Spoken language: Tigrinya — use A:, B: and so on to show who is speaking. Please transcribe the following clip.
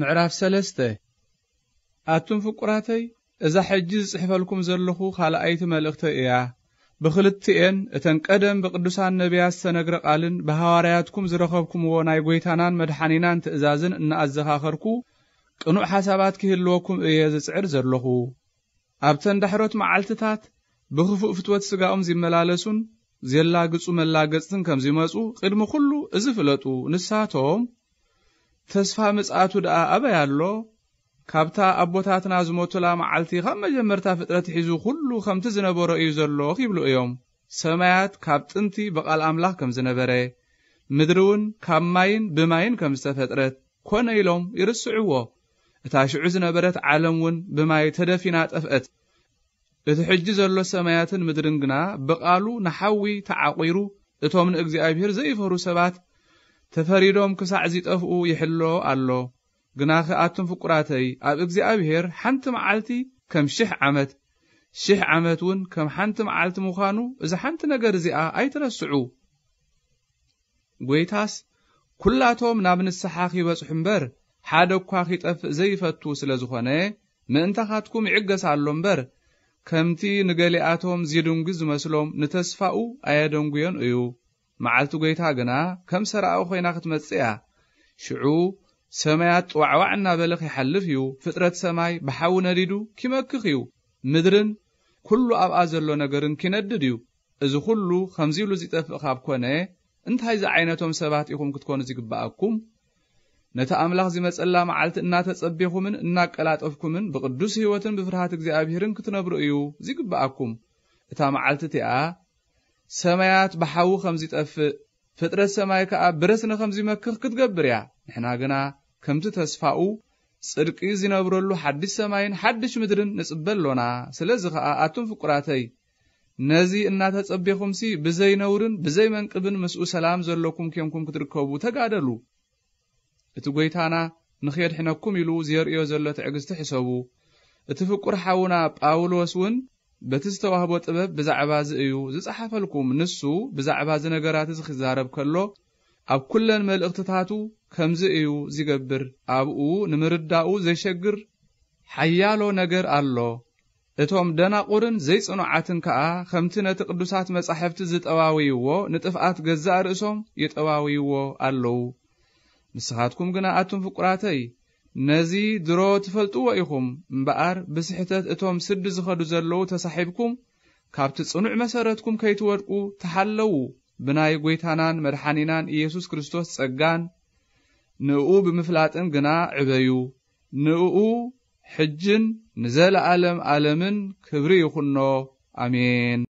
A: 3ኣቱም ፍቁራተይ እዛ ሕጂ ዝጽሕፈልኩም ዘለኹ ኻልኣይቲ መልእኽተይ እያ ብኽልቲእኤን እተን ቀደም ብቕዱሳን ነቢያት ዝተነግረ ቓልን ብሃዋርያትኩም ዝረኸብኩምዎ ናይ ጐይታናን መድሓኒናን ትእዛዝን እንኣዘኻኸርኩ ቅኑዕ ሓሳባት ኪህልወኩም እየ ዝጽዕር ዘለኹ ኣብተን ዳሕሮት መዓልትታት ብኽፉእ ፍትወት ስጋኦም ዚመላለሱን ዘየላግጹ መላገጽትን ከም ዚመጹ ቕድሚ ዅሉ እዚ ፍለጡ ንሳቶም ተስፋ መጻኣቱ ደኣ ኣበይ ኣሎ ካብታ ኣቦታትና ዝመቱላ መዓልቲ ካብ መጀመርታ ፍጥረት ሒዙ ዅሉ ከምቲ ዝነበሮ እዩ ዘሎ ኺብሉ እዮም ሰማያት ካብ ጥንቲ ብቓል ኣምላኽ ከም ዝነበረ ምድሪ እውን ካብ ማይን ብማይን ከም ዝተፈጥረት ኰነ ኢሎም ይርስዕዎ እታ ሽዑ ዝነበረት ዓለም ውን ብማይ ተደፊና ጠፍአት እቲ ሕጂ ዘሎ ሰማያትን ምድርን ግና ብቓሉ ንሓዊ ተዓቒሩ እቶም ንእግዚኣብሄር ዘይፈህሩ ሰባት ተፈሪዶም ክሳዕ ዚጠፍኡ ይሕሎ ኣሎ ግና ኸኣቶም ፍቁራተይ ኣብ እግዚኣብሄር ሓንቲ መዓልቲ ከም ሽሕ ዓመት ሽሕ ዓመት ውን ከም ሓንቲ መዓልቲ ምዃኑ እዚ ሓንቲ ነገር እዚኣ ኣይትረስዑ ጐይታስ ኵላቶም ናብ ንስሓ ኺበጽሑ እምበር ሓደ እኳ ኺጠፍእ ዘይፈቱ ስለ ዝኾነ ምእንታኻትኩም ይዕገስኣሎ እምበር ከምቲ ንገሊኣቶም ዚድንጊ ዝመስሎም ንተስፋኡ ኣየደንጒዮን እዩ መዓልቲ ጐይታ ግና ከም ሰራኣዊ ኮይና ክትመጽ እያ ሽዑ ሰማያት ጥዋዕዋዕ እናበልኽ ይሓልፍ እዩ ፍጥረት ሰማይ ብሓዊ ነዲዱ ኪመክኽ እዩ ምድርን ኵሉ ኣብኣ ዘሎ ነገርን ክነድድ እዩ እዚ ዅሉ ኸምዚ ብሉ ዘጠፍእ ኻብ ኮነ እንታይ ዝ ዓይነቶም ሰባት ኢኹም ክትኮኑ ዚግብኣኩም ነቲ ኣምላኽ ዝመጸላ መዓልቲ እናተጸቤኹምን እናቀላጠፍኩምን ብቕዱስ ህይወትን ብፍርሃት እግዚኣብሂርን ክትነብሩ እዩ ዝግባኣኩም እታ መዓልቲ እቲኣ ሰማያት ብሓዊ ጠፍእ ፍጥረት ሰማይ ከዓ ብረስኒ መክኽ ክትገብር እያ ንሕና ግና ከምቲ ተስፋኡ ጽድቂ ዝነብረሉ ሓድሽ ሰማይን ሓድሽ ምድርን ንጽበ ኣሎና ስለዚ ኸዓ ኣቱም ፍቁራተይ ነዚ እናተጸቢኹምሲ ብዘይነውርን ብዘይመንቅብን ምስኡ ሰላም ዘለኩም ኬንኩም ክትርከቡ ተጋደሉ እቲ ጐይታና ንኽየድሕነኩም ኢሉ ዘርእዮ ዘሎ ትዕግዝቲ ሕሰቡ እቲ ፍቁር ሓውና ጳውሎስ እውን በቲ ዝተዋህቦ ጥበብ ብዛዕባ እዚ እዩ ዝጸሓፈልኩም ንሱ ብዛዕባ እዚ ነገራት እዚ ክዛረብ ከሎ ኣብ ኵለን መልእኽትታቱ ከምዚ እዩ ዝገብር ኣብኡ ንምርዳኡ ዘይሸግር ሓያሎ ነገር ኣሎ እቶም ደናቑርን ዘይጽኑዓትን ከኣ ከምቲ ነቲ ቅዱሳት መጻሕፍቲ ዝጠዋውይዎ ንጥፍኣት ገዛእ ርእሶም ይጠዋውይዎ ኣለዉ ንስኻትኩም ግና ኣቱም ፍቁራተይ ነዚ ድሮ ትፈልጥዎ ኢኹም እምበኣር ብስሕተት እቶም ስዲ ዝኸዱ ዘለዉ ተሳሒብኩም ካብቲ ጽኑዕ መሰረትኩም ከይትወድቁ ተሓለዉ ብናይ ጐይታናን መድሓኒናን ኢየሱስ ክርስቶስ ጸጋን ንእኡ ብምፍላጥን ግና ዕበዩ ንእኡ ሕጅን ንዘለዓለም ዓለምን ክብሪ ይኹኖ ኣሜን